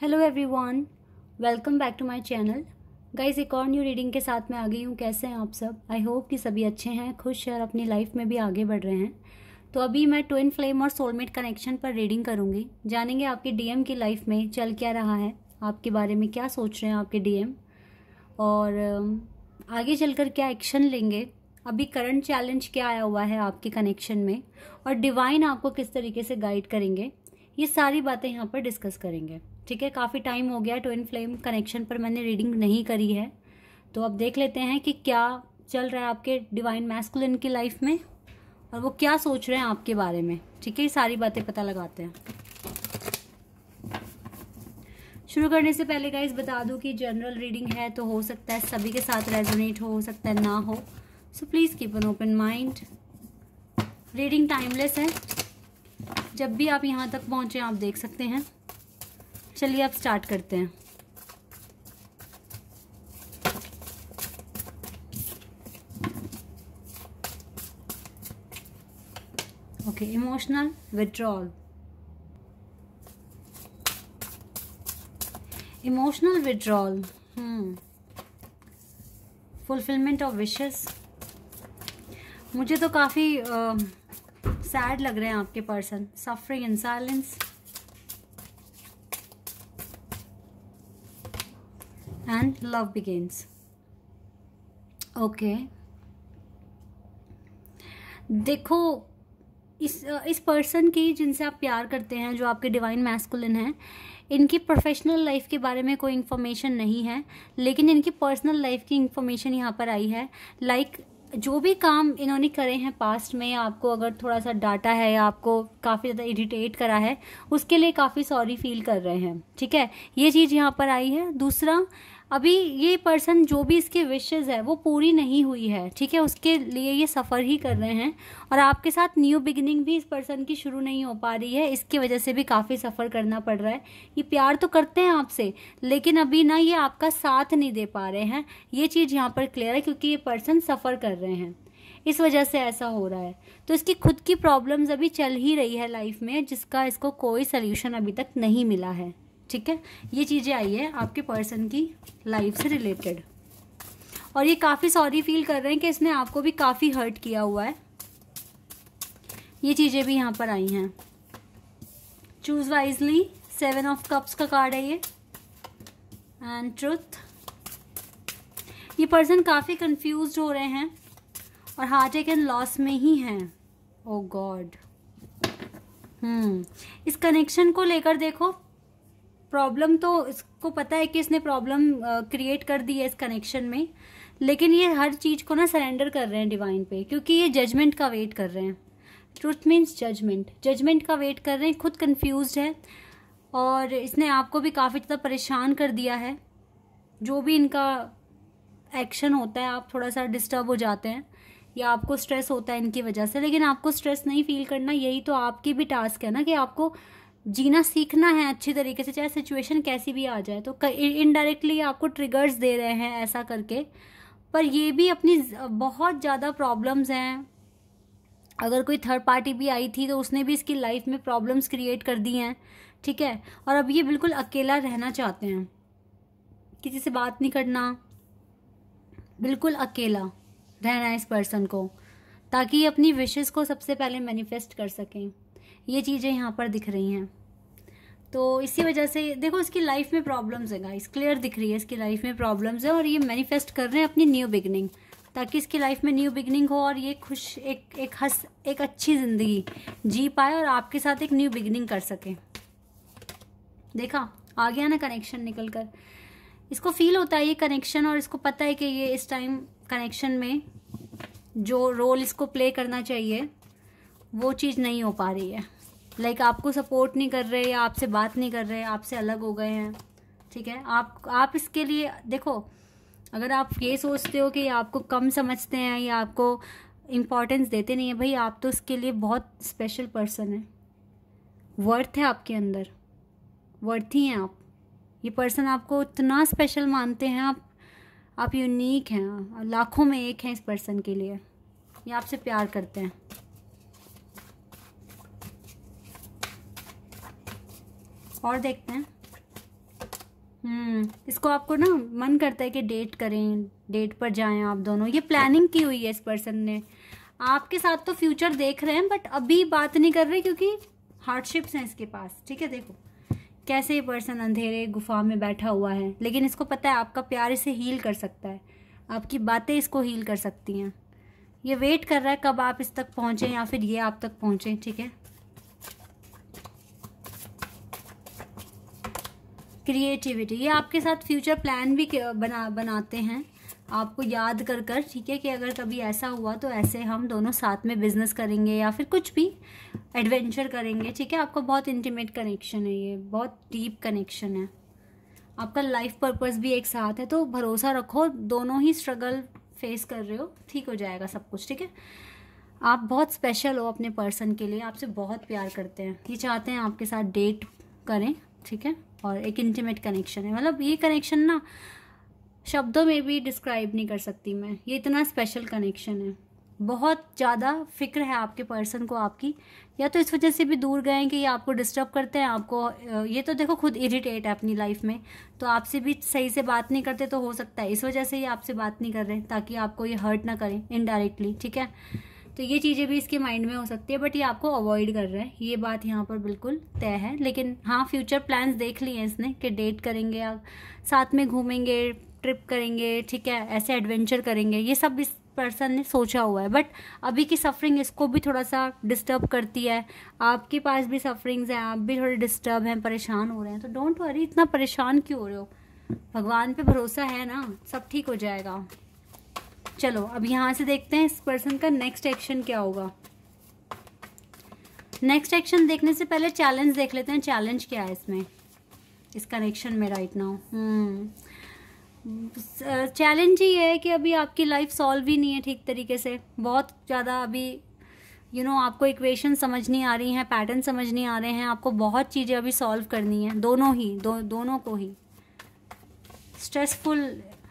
Hello everyone welcome back to my channel guys एक और new reading के साथ मैं आ गई हूँ कैसे हैं आप सब आई होप कि सभी अच्छे हैं खुश हैं और अपनी लाइफ में भी आगे बढ़ रहे हैं तो अभी मैं ट्विन फ्लेम और सोलमेट कनेक्शन पर रीडिंग करूँगी जानेंगे आपके डीएम की लाइफ में चल क्या रहा है आपके बारे में क्या सोच रहे हैं आपके डी और आगे चल क्या एक्शन लेंगे अभी करंट चैलेंज क्या आया हुआ है आपके कनेक्शन में और डिवाइन आपको किस तरीके से गाइड करेंगे ये सारी बातें यहाँ पर डिस्कस करेंगे ठीक है काफ़ी टाइम हो गया ट्विन फ्लेम कनेक्शन पर मैंने रीडिंग नहीं करी है तो अब देख लेते हैं कि क्या चल रहा है आपके डिवाइन मैस्कुलिन की लाइफ में और वो क्या सोच रहे हैं आपके बारे में ठीक है ये सारी बातें पता लगाते हैं शुरू करने से पहले गाइज बता दूं कि जनरल रीडिंग है तो हो सकता है सभी के साथ रेजोनेट हो सकता है ना हो so please keep an open mind reading timeless है जब भी आप यहाँ तक पहुँचे आप देख सकते हैं चलिए अब स्टार्ट करते हैं okay emotional withdrawal emotional withdrawal fulfilment of wishes मुझे तो काफ़ी सैड लग रहे हैं आपके person suffering in silence and love begins okay देखो इस इस पर्सन की जिनसे आप प्यार करते हैं जो आपके डिवाइन मैस्कुलिन हैं इनकी प्रोफेशनल लाइफ के बारे में कोई इन्फॉर्मेशन नहीं है लेकिन इनकी पर्सनल लाइफ की इन्फॉर्मेशन यहाँ पर आई है लाइक like, जो भी काम इन्होंने करे हैं पास्ट में आपको अगर थोड़ा सा डाटा है या आपको काफ़ी ज़्यादा इरिटेट करा है उसके लिए काफ़ी सॉरी फील कर रहे हैं ठीक है ये चीज़ यहाँ पर आई है दूसरा अभी ये पर्सन जो भी इसके विशेज़ है वो पूरी नहीं हुई है ठीक है उसके लिए ये सफ़र ही कर रहे हैं और आपके साथ न्यू बिगिनिंग भी इस पर्सन की शुरू नहीं हो पा रही है इसकी वजह से भी काफ़ी सफ़र करना पड़ रहा है ये प्यार तो करते हैं आपसे लेकिन अभी ना ये आपका साथ नहीं दे पा रहे हैं ये चीज़ यहाँ पर क्लियर है क्योंकि ये पर्सन सफ़र कर रहे हैं इस वजह से ऐसा हो रहा है तो इसकी खुद की प्रॉब्लम्स अभी चल ही रही है लाइफ में जिसका इसको कोई सोल्यूशन अभी तक नहीं मिला है ठीक है ये चीज़ें आई है आपके पर्सन की लाइफ से रिलेटेड और ये काफ़ी सॉरी फील कर रहे हैं कि इसने आपको भी काफ़ी हर्ट किया हुआ है ये चीज़ें भी यहाँ पर आई हैं choose wisely seven of cups का कार्ड है ये एंड ट्रुथ ये पर्सन काफ़ी कंफ्यूज हो रहे हैं और हार्ट एक एंड लॉस में ही हैं ओ oh गॉड हम्म इस कनेक्शन को लेकर देखो प्रॉब्लम तो इसको पता है कि इसने प्रॉब्लम क्रिएट कर दी है इस कनेक्शन में लेकिन ये हर चीज़ को ना सरेंडर कर रहे हैं डिवाइन पे क्योंकि ये जजमेंट का वेट कर रहे हैं ट्रूथ मीन्स जजमेंट जजमेंट का वेट कर रहे हैं खुद कंफ्यूज है और इसने आपको भी काफ़ी ज़्यादा परेशान कर दिया है जो भी इनका एक्शन होता है आप थोड़ा सा डिस्टर्ब हो जाते हैं या आपको स्ट्रेस होता है इनकी वजह से लेकिन आपको स्ट्रेस नहीं फील करना यही तो आपकी भी टास्क है ना कि आपको जीना सीखना है अच्छी तरीके से चाहे सिचुएशन कैसी भी आ जाए तो इनडायरेक्टली आपको ट्रिगर्स दे रहे हैं ऐसा करके पर ये भी अपनी बहुत ज़्यादा प्रॉब्लम्स हैं अगर कोई थर्ड पार्टी भी आई थी तो उसने भी इसकी लाइफ में प्रॉब्लम्स क्रिएट कर दी हैं ठीक है और अब ये बिल्कुल अकेला रहना चाहते हैं किसी से बात नहीं करना बिल्कुल अकेला रहना है इस पर्सन को ताकि ये अपनी विशेज़ को सबसे पहले मैनिफेस्ट कर सकें ये चीज़ें यहाँ पर दिख रही हैं तो इसी वजह से देखो इसकी लाइफ में प्रॉब्लम्स है गाइस क्लियर दिख रही है इसकी लाइफ में प्रॉब्लम्स है और ये मैनिफेस्ट कर रहे हैं अपनी न्यू बिगनिंग ताकि इसकी लाइफ में न्यू बिगनिंग हो और ये खुश एक एक हंस एक अच्छी ज़िंदगी जी पाए और आपके साथ एक न्यू बिगनिंग कर सके देखा आ गया ना कनेक्शन निकल कर इसको फील होता है ये कनेक्शन और इसको पता है कि ये इस टाइम कनेक्शन में जो रोल इसको प्ले करना चाहिए वो चीज़ नहीं हो पा रही है लाइक आपको सपोर्ट नहीं कर रहे या आपसे बात नहीं कर रहे आपसे अलग हो गए हैं ठीक है आप आप इसके लिए देखो अगर आप ये सोचते हो कि आपको कम समझते हैं या आपको इम्पोर्टेंस देते नहीं है भाई आप तो इसके लिए बहुत स्पेशल पर्सन है वर्थ है आपके अंदर वर्थ ही हैं आप ये पर्सन आपको इतना स्पेशल मानते हैं आप आप यूनिक हैं लाखों में एक हैं इस पर्सन के लिए ये आपसे प्यार करते हैं और देखते हैं हम्म इसको आपको ना मन करता है कि डेट करें डेट पर जाएं आप दोनों ये प्लानिंग की हुई है इस पर्सन ने आपके साथ तो फ्यूचर देख रहे हैं बट अभी बात नहीं कर रहे क्योंकि हार्डशिप्स हैं इसके पास ठीक है देखो कैसे ये पर्सन अंधेरे गुफा में बैठा हुआ है लेकिन इसको पता है आपका प्यार इसे हील कर सकता है आपकी बातें इसको हील कर सकती हैं ये वेट कर रहा है कब आप इस तक पहुँचें या फिर ये आप तक पहुँचें ठीक है क्रिएटिविटी ये आपके साथ फ्यूचर प्लान भी बना बनाते हैं आपको याद कर कर ठीक है कि अगर कभी ऐसा हुआ तो ऐसे हम दोनों साथ में बिजनेस करेंगे या फिर कुछ भी एडवेंचर करेंगे ठीक है आपका बहुत इंटीमेट कनेक्शन है ये बहुत डीप कनेक्शन है आपका लाइफ पर्पस भी एक साथ है तो भरोसा रखो दोनों ही स्ट्रगल फेस कर रहे हो ठीक हो जाएगा सब कुछ ठीक है आप बहुत स्पेशल हो अपने पर्सन के लिए आपसे बहुत प्यार करते हैं ये चाहते हैं आपके साथ डेट करें ठीक है और एक इंटीमेट कनेक्शन है मतलब ये कनेक्शन ना शब्दों में भी डिस्क्राइब नहीं कर सकती मैं ये इतना स्पेशल कनेक्शन है बहुत ज़्यादा फिक्र है आपके पर्सन को आपकी या तो इस वजह से भी दूर गए कि ये आपको डिस्टर्ब करते हैं आपको ये तो देखो खुद इरिटेट है अपनी लाइफ में तो आपसे भी सही से बात नहीं करते तो हो सकता है इस वजह से ये आपसे बात नहीं कर रहे ताकि आपको ये हर्ट ना करें इनडायरेक्टली ठीक है तो ये चीज़ें भी इसके माइंड में हो सकती है बट ये आपको अवॉइड कर रहा है ये बात यहाँ पर बिल्कुल तय है लेकिन हाँ फ्यूचर प्लान्स देख लिए इसने कि डेट करेंगे आप साथ में घूमेंगे ट्रिप करेंगे ठीक है ऐसे एडवेंचर करेंगे ये सब इस पर्सन ने सोचा हुआ है बट अभी की सफरिंग इसको भी थोड़ा सा डिस्टर्ब करती है आपके पास भी सफरिंग्स हैं आप भी थोड़े डिस्टर्ब हैं परेशान हो रहे हैं तो डोंट वरी इतना परेशान क्यों हो रहे हो भगवान पे भरोसा है ना सब ठीक हो जाएगा चलो अब यहाँ से देखते हैं इस पर्सन का नेक्स्ट एक्शन क्या होगा नेक्स्ट एक्शन देखने से पहले चैलेंज देख लेते हैं चैलेंज क्या है इसमें इस कनेक्शन में राइट नाउ चैलेंज ये है कि अभी आपकी लाइफ सॉल्व ही नहीं है ठीक तरीके से बहुत ज़्यादा अभी यू you नो know, आपको इक्वेशन समझ नहीं आ रही हैं पैटर्न समझ नहीं आ रहे हैं आपको बहुत चीज़ें अभी सॉल्व करनी है दोनों ही दो दोनों को ही स्ट्रेसफुल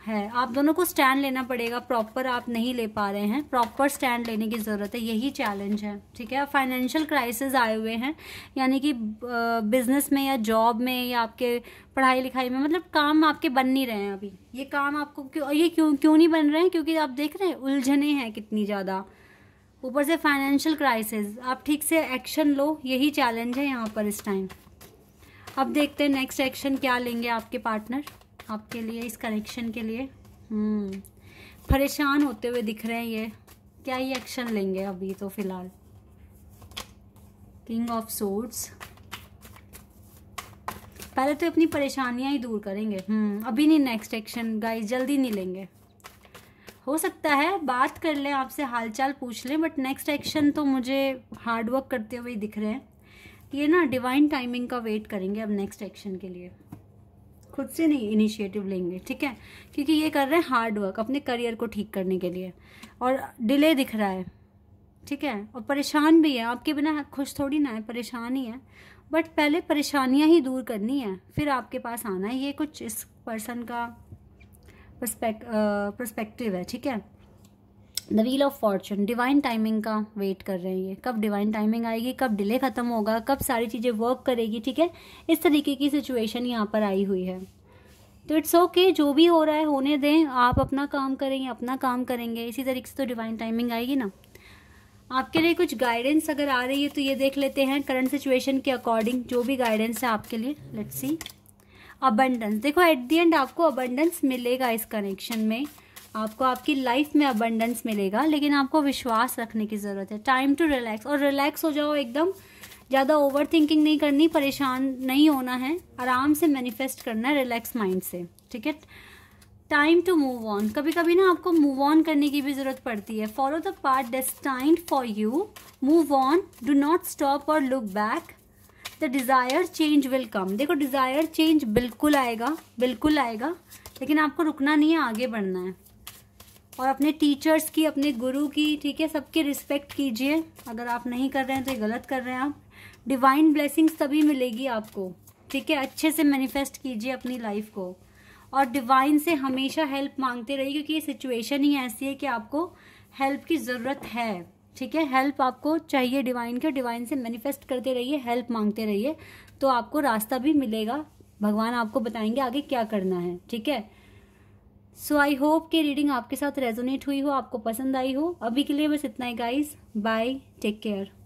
है आप दोनों को स्टैंड लेना पड़ेगा प्रॉपर आप नहीं ले पा रहे हैं प्रॉपर स्टैंड लेने की ज़रूरत है यही चैलेंज है ठीक है फाइनेंशियल क्राइसिस आए हुए हैं यानी कि बिजनेस में या जॉब में या आपके पढ़ाई लिखाई में मतलब काम आपके बन नहीं रहे हैं अभी ये काम आपको क्यों ये क्यों क्यों नहीं बन रहे हैं क्योंकि आप देख रहे हैं उलझने हैं कितनी ज़्यादा ऊपर से फाइनेंशियल क्राइसिस आप ठीक से एक्शन लो यही चैलेंज है यहाँ पर इस टाइम अब देखते हैं नेक्स्ट एक्शन क्या लेंगे आपके पार्टनर आपके लिए इस कनेक्शन के लिए हम्म। परेशान होते हुए दिख रहे हैं ये क्या ही एक्शन लेंगे अभी तो फिलहाल किंग ऑफ सोर्ड्स पहले तो अपनी परेशानियां ही दूर करेंगे हम्म अभी नहीं नेक्स्ट एक्शन गाइस जल्दी नहीं लेंगे हो सकता है बात कर लें आपसे हालचाल पूछ लें बट नेक्स्ट एक्शन तो मुझे हार्डवर्क करते हुए दिख रहे हैं ये ना डिवाइन टाइमिंग का वेट करेंगे अब नेक्स्ट एक्शन के लिए खुद से नहीं इनिशिएटिव लेंगे ठीक है क्योंकि ये कर रहे हैं हार्ड वर्क अपने करियर को ठीक करने के लिए और डिले दिख रहा है ठीक है और परेशान भी है आपके बिना खुश थोड़ी ना है परेशान ही है बट पहले परेशानियां ही दूर करनी है फिर आपके पास आना है ये कुछ इस पर्सन का परस्पेक्टिव है ठीक है the wheel of fortune divine timing का वेट कर रहे हैं ये कब डिवाइन टाइमिंग आएगी कब डिले खत्म होगा कब सारी चीज़ें वर्क करेगी ठीक है इस तरीके की सिचुएशन यहाँ पर आई हुई है तो इट्स ओके okay, जो भी हो रहा है होने दें आप अपना काम करेंगे अपना काम करेंगे इसी तरीके से तो डिवाइन टाइमिंग आएगी ना आपके लिए कुछ गाइडेंस अगर आ रही है तो ये देख लेते हैं करंट सिचुएशन के अकॉर्डिंग जो भी गाइडेंस है आपके लिए लेट्स सी अबंडेंस देखो एट दी एंड आपको अबंडेंस मिलेगा इस कनेक्शन में आपको आपकी लाइफ में अबंडेंस मिलेगा लेकिन आपको विश्वास रखने की ज़रूरत है टाइम टू रिलैक्स और रिलैक्स हो जाओ एकदम ज़्यादा ओवर थिंकिंग नहीं करनी परेशान नहीं होना है आराम से मैनिफेस्ट करना है रिलैक्स माइंड से ठीक है टाइम टू मूव ऑन कभी कभी ना आपको मूव ऑन करने की भी ज़रूरत पड़ती है follow the part destined for you move on do not stop और look back the desire change will come देखो डिज़ायर चेंज बिल्कुल आएगा बिल्कुल आएगा लेकिन आपको रुकना नहीं है आगे बढ़ना है और अपने टीचर्स की अपने गुरु की ठीक है सबके रिस्पेक्ट कीजिए अगर आप नहीं कर रहे हैं तो ये गलत कर रहे हैं आप डिवाइन ब्लेसिंग्स तभी मिलेगी आपको ठीक है अच्छे से मैनिफेस्ट कीजिए अपनी लाइफ को और डिवाइन से हमेशा हेल्प मांगते रहिए क्योंकि ये सिचुएशन ही ऐसी है कि आपको हेल्प की ज़रूरत है ठीक है हेल्प आपको चाहिए डिवाइन के डिवाइन से मैनिफेस्ट करते रहिए हेल्प मांगते रहिए तो आपको रास्ता भी मिलेगा भगवान आपको बताएंगे आगे क्या करना है ठीक है सो आई होप कि रीडिंग आपके साथ रेजोनेट हुई हो आपको पसंद आई हो अभी के लिए बस इतना ही गाइज बाय टेक केयर